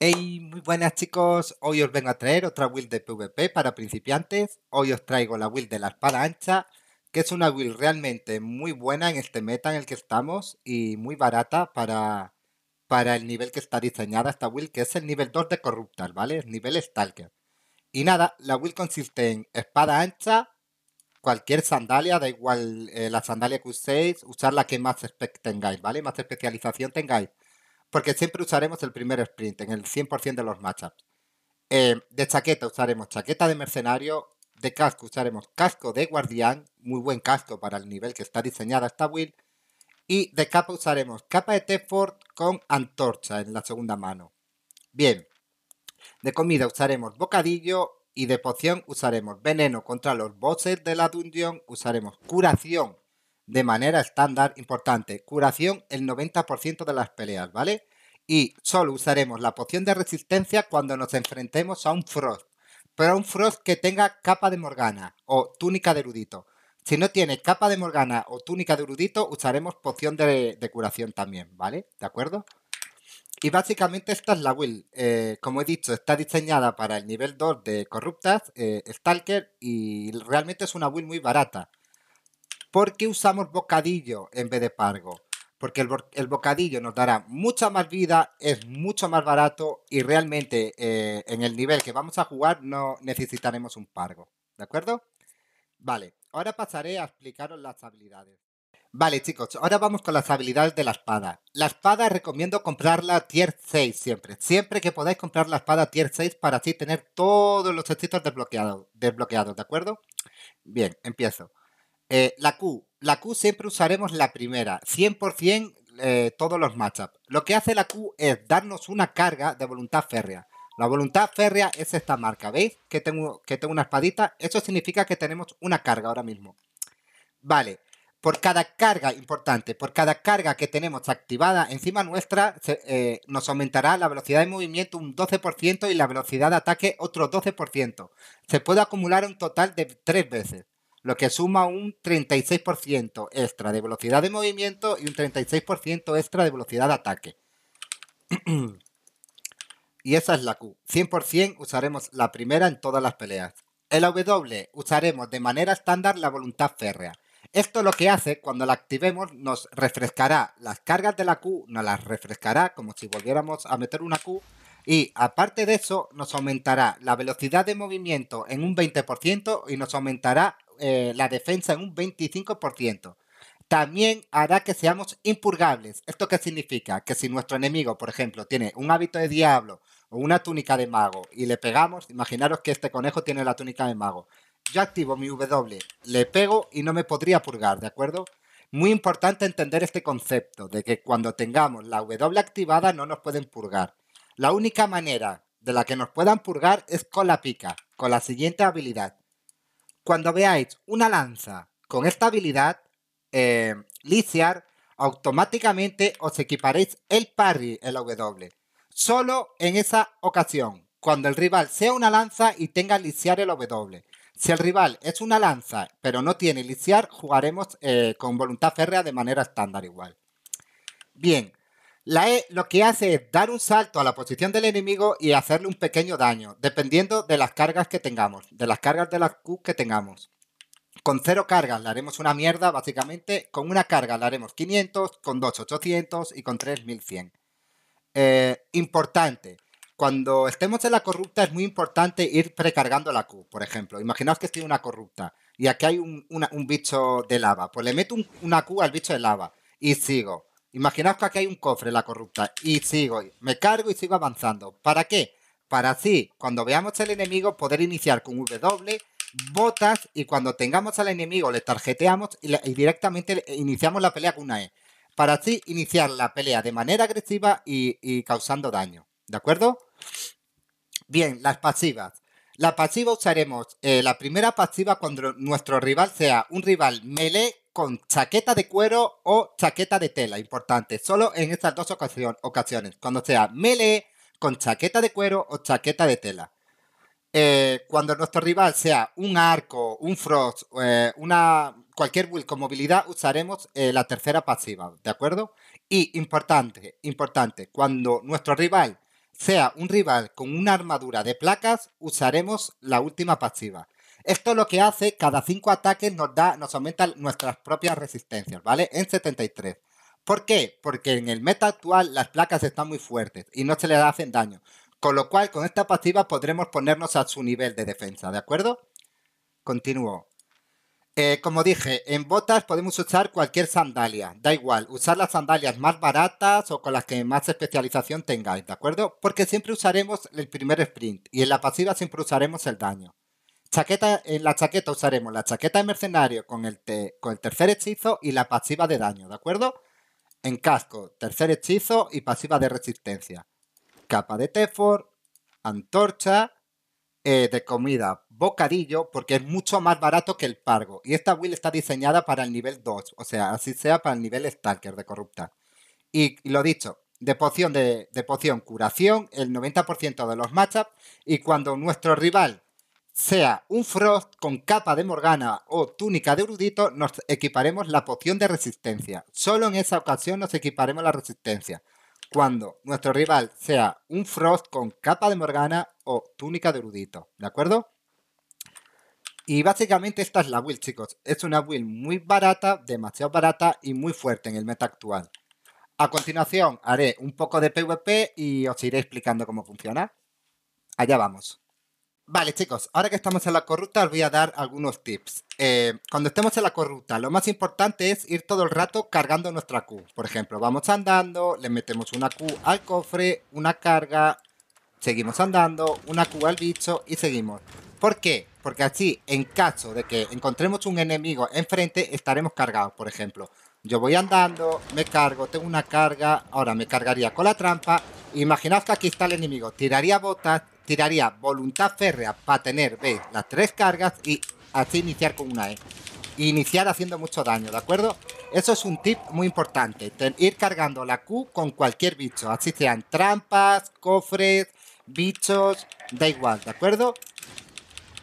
Hey, muy buenas chicos, hoy os vengo a traer otra build de PvP para principiantes. Hoy os traigo la build de la espada ancha, que es una build realmente muy buena en este meta en el que estamos y muy barata para, para el nivel que está diseñada esta build, que es el nivel 2 de Corruptar, ¿vale? El nivel Stalker. Y nada, la will consiste en espada ancha, cualquier sandalia, da igual eh, la sandalia que uséis, usar la que más tengáis, ¿vale? Más especialización tengáis. Porque siempre usaremos el primer sprint en el 100% de los matchups. Eh, de chaqueta usaremos chaqueta de mercenario, de casco usaremos casco de guardián, muy buen casco para el nivel que está diseñada esta will Y de capa usaremos capa de Tefort con antorcha en la segunda mano. Bien, de comida usaremos bocadillo y de poción usaremos veneno contra los bosses de la dungeon, usaremos curación de manera estándar, importante, curación el 90% de las peleas, ¿vale? Y solo usaremos la poción de resistencia cuando nos enfrentemos a un frost, pero a un frost que tenga capa de morgana o túnica de erudito. Si no tiene capa de morgana o túnica de erudito, usaremos poción de, de curación también, ¿vale? ¿De acuerdo? Y básicamente esta es la will eh, como he dicho, está diseñada para el nivel 2 de Corruptas, eh, Stalker, y realmente es una will muy barata. ¿Por qué usamos bocadillo en vez de pargo? Porque el, bocadillo nos dará mucha más vida, es mucho más barato y realmente eh, en el nivel que vamos a jugar no necesitaremos un pargo. ¿De acuerdo? Vale, ahora pasaré a explicaros las habilidades. Vale, chicos, ahora vamos con las habilidades de la espada. La espada recomiendo comprarla tier 6 siempre. Siempre que podáis comprar la espada tier 6 para así tener todos los hechizos desbloqueados, ¿de acuerdo? Bien, empiezo. Eh, la Q. La Q siempre usaremos la primera, 100% eh, todos los matchups. Lo que hace la Q es darnos una carga de voluntad férrea. La voluntad férrea es esta marca, ¿veis? Que tengo, que tengo una espadita. Eso significa que tenemos una carga ahora mismo. Vale, por cada carga importante, por cada carga que tenemos activada encima nuestra, eh, nos aumentará la velocidad de movimiento un 12% y la velocidad de ataque otro 12%. Se puede acumular un total de tres veces, lo que suma un 36% extra de velocidad de movimiento y un 36% extra de velocidad de ataque. y esa es la Q. 100% usaremos la primera en todas las peleas. En la W usaremos de manera estándar la voluntad férrea esto lo que hace, cuando la activemos, nos refrescará las cargas de la Q, nos las refrescará como si volviéramos a meter una Q. Y aparte de eso, nos aumentará la velocidad de movimiento en un 20% y nos aumentará eh, la defensa en un 25%. También hará que seamos impurgables. ¿Esto qué significa? Que si nuestro enemigo, por ejemplo, tiene un hábito de diablo o una túnica de mago y le pegamos, imaginaros que este conejo tiene la túnica de mago yo activo mi W, le pego y no me podría purgar, ¿de acuerdo? Muy importante entender este concepto de que cuando tengamos la W activada no nos pueden purgar. La única manera de la que nos puedan purgar es con la pica, con la siguiente habilidad. Cuando veáis una lanza con esta habilidad, eh, Liciar, automáticamente os equiparéis el parry en la W. Solo en esa ocasión, cuando el rival sea una lanza y tenga Liciar el W. Si el rival es una lanza, pero no tiene lisiar, jugaremos eh, con voluntad férrea de manera estándar igual. Bien, la E lo que hace es dar un salto a la posición del enemigo y hacerle un pequeño daño, dependiendo de las cargas que tengamos, de las cargas de las Q que tengamos. Con cero cargas le haremos una mierda, básicamente. Con una carga le haremos 500, con dos 800 y con 3100 1100. Eh, importante, cuando estemos en la corrupta es muy importante ir precargando la Q, por ejemplo. Imaginaos que estoy en una corrupta y aquí hay un, bicho de lava. Pues le meto una Q al bicho de lava y sigo. Imaginaos que aquí hay un cofre en la corrupta y sigo. Me cargo y sigo avanzando. ¿Para qué? Para así, cuando veamos al enemigo, poder iniciar con W, botas y cuando tengamos al enemigo le tarjeteamos y, directamente iniciamos la pelea con una E. Para así iniciar la pelea de manera agresiva y causando daño. ¿De acuerdo? Bien, las pasivas. La pasiva usaremos eh, la primera pasiva cuando nuestro rival sea un rival melee con chaqueta de cuero o chaqueta de tela. Importante, solo en estas dos ocasiones. Cuando sea melee con chaqueta de cuero o chaqueta de tela. Eh, cuando nuestro rival sea un arco, un frost, eh, una, cualquier build con movilidad, usaremos la tercera pasiva, ¿de acuerdo? Y importante, importante, cuando nuestro rival sea un rival con una armadura de placas, usaremos la última pasiva. Esto lo que hace, cada 5 ataques nos da, nos aumenta nuestras propias resistencias, ¿vale? En 73. ¿Por qué? Porque en el meta actual las placas están muy fuertes y no se les hacen daño. Con lo cual, con esta pasiva podremos ponernos a su nivel de defensa, ¿de acuerdo? Continúo. Eh, como dije, en botas podemos usar cualquier sandalia, da igual, usar las sandalias más baratas o con las que más especialización tengáis, ¿de acuerdo? Porque siempre usaremos el primer sprint y en la pasiva siempre usaremos el daño. Chaqueta, en la chaqueta usaremos la chaqueta de mercenario con el, con el tercer hechizo y la pasiva de daño, ¿de acuerdo? En casco, tercer hechizo y pasiva de resistencia. Capa de Tefor, antorcha eh, de comida, bocadillo, porque es mucho más barato que el pargo. Y esta will está diseñada para el nivel 2, o sea, así sea para el nivel Stalker de corrupta. Y, lo dicho, de poción, de, de poción curación, el 90% de los matchups. Y cuando nuestro rival sea un Frost con capa de Morgana o túnica de erudito, nos equiparemos la poción de resistencia. Solo en esa ocasión nos equiparemos la resistencia cuando nuestro rival sea un Frost con capa de Morgana o túnica de erudito, ¿de acuerdo? Y básicamente esta es la build, chicos. Es una build muy barata, demasiado barata y muy fuerte en el meta actual. A continuación haré un poco de PvP y os iré explicando cómo funciona. Allá vamos. Vale, chicos, ahora que estamos en la corrupta os voy a dar algunos tips. Eh, cuando estemos en la corrupta, lo más importante es ir todo el rato cargando nuestra Q. Por ejemplo, vamos andando, le metemos una Q al cofre, una carga, seguimos andando, una Q al bicho y seguimos. ¿Por qué? Porque así, en caso de que encontremos un enemigo enfrente, estaremos cargados, por ejemplo. Yo voy andando, me cargo, tengo una carga, ahora me cargaría con la trampa. Imaginaos que aquí está el enemigo, tiraría botas, tiraría voluntad férrea para tener, ¿ves? Las tres cargas y así iniciar con una E. Iniciar haciendo mucho daño, ¿de acuerdo? Eso es un tip muy importante. ir cargando la Q con cualquier bicho, así sean trampas, cofres, bichos, da igual, ¿de acuerdo?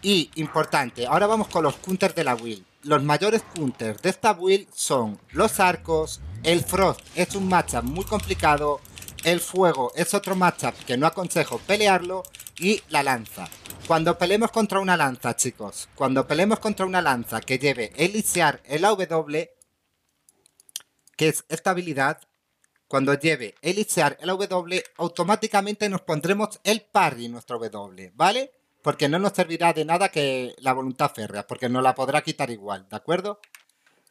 Y importante, ahora vamos con los counters de la build. Los mayores counters de esta build son los arcos, el frost es un matchup muy complicado, el fuego es otro matchup que no aconsejo pelearlo. Y la lanza. Cuando peleemos contra una lanza, chicos, cuando peleemos contra una lanza que lleve elixir el AW, que es esta habilidad, cuando lleve elixir el AW, automáticamente nos pondremos el parry en nuestro W, ¿vale? Porque no nos servirá de nada que la voluntad férrea, porque nos la podrá quitar igual, ¿de acuerdo?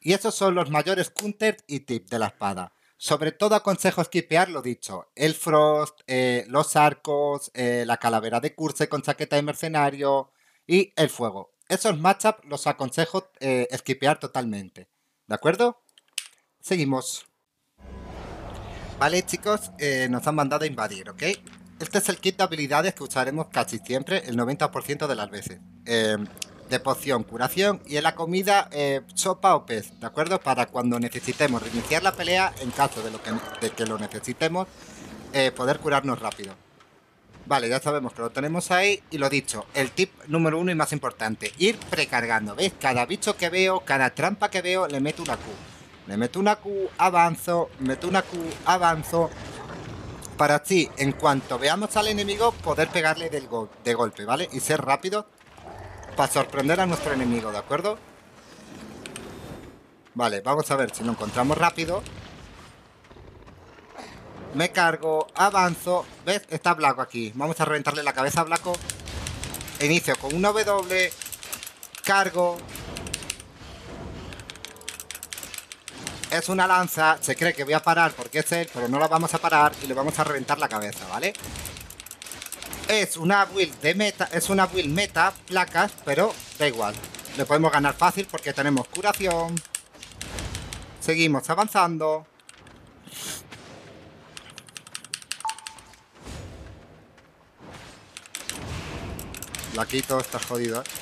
Y esos son los mayores counters y tips de la espada. Sobre todo aconsejo esquipear lo dicho, el Frost, eh, los arcos, eh, la calavera de Curse con chaqueta de mercenario y el fuego. Esos matchups los aconsejo eh, esquipear totalmente. ¿De acuerdo? Seguimos. Vale chicos, nos han mandado a invadir, ¿ok? Este es el kit de habilidades que usaremos casi siempre, el 90% de las veces. Em, de poción, curación y en la comida eh, sopa o pez, ¿de acuerdo? Para cuando necesitemos reiniciar la pelea, en caso de, lo que, que lo necesitemos, eh, poder curarnos rápido. Vale, ya sabemos que lo tenemos ahí y lo dicho, el tip número uno y más importante, ir precargando, ¿ves? Cada bicho que veo, cada trampa que veo, le meto una Q. Le meto una Q, avanzo, meto una Q, avanzo, para así, en cuanto veamos al enemigo, poder pegarle del de golpe, ¿vale? Y ser rápido para sorprender a nuestro enemigo, ¿de acuerdo? Vale, vamos a ver si lo encontramos rápido. Me cargo, avanzo. ¿Ves? Está Blanco aquí. Vamos a reventarle la cabeza a Blanco. Inicio con un W. Cargo. Es una lanza. Se cree que voy a parar porque es él, pero no la vamos a parar y le vamos a reventar la cabeza, ¿vale? vale es una build de meta, es una build meta, placas, pero da igual. Le podemos ganar fácil porque tenemos curación. Seguimos avanzando. La quito, está jodido. Eh.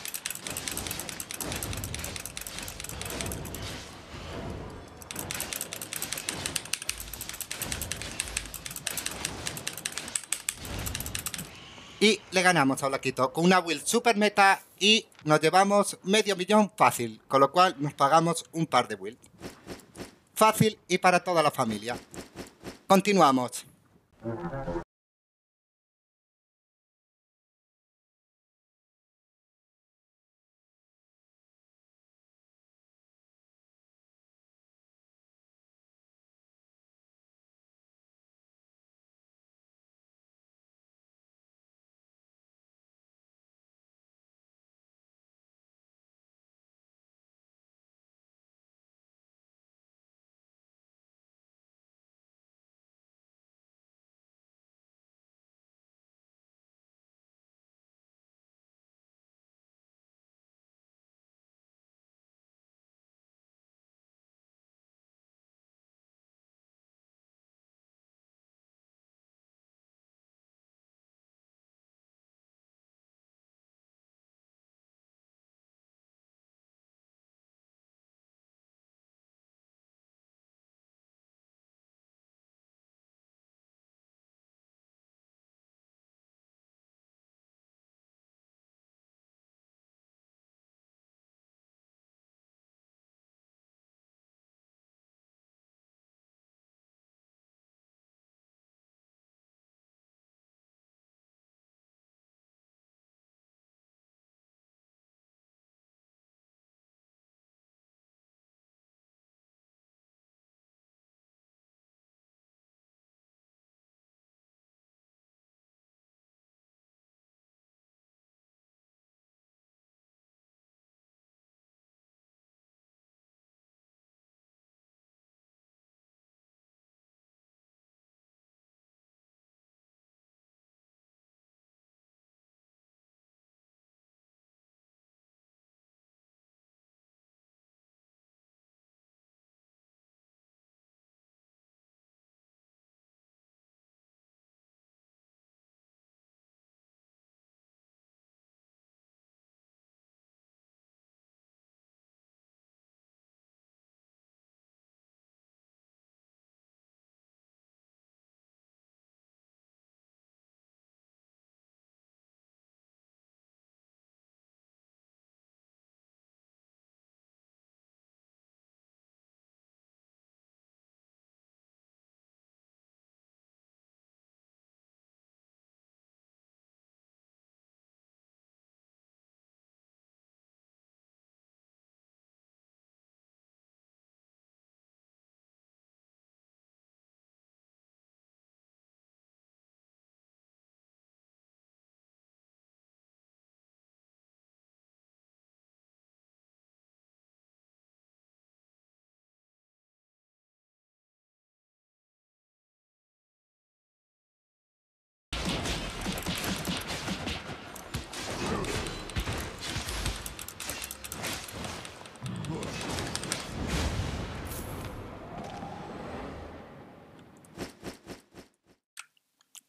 Y le ganamos a Blaquito con una build super meta y nos llevamos medio millón fácil, con lo cual nos pagamos un par de builds. Fácil y para toda la familia. Continuamos.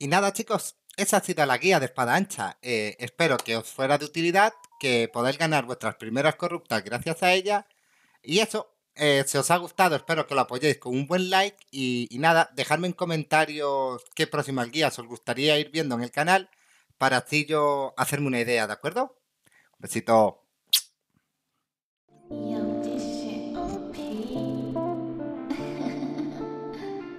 Y nada, chicos, esa ha sido la guía de espada ancha. Eh, espero que os fuera de utilidad, que podáis ganar vuestras primeras corruptas gracias a ella. Y eso, eh, si os ha gustado, espero que lo apoyéis con un buen like. Y, y, nada, dejadme en comentarios qué próximas guías os gustaría ir viendo en el canal para así yo hacerme una idea, ¿de acuerdo? Un besito.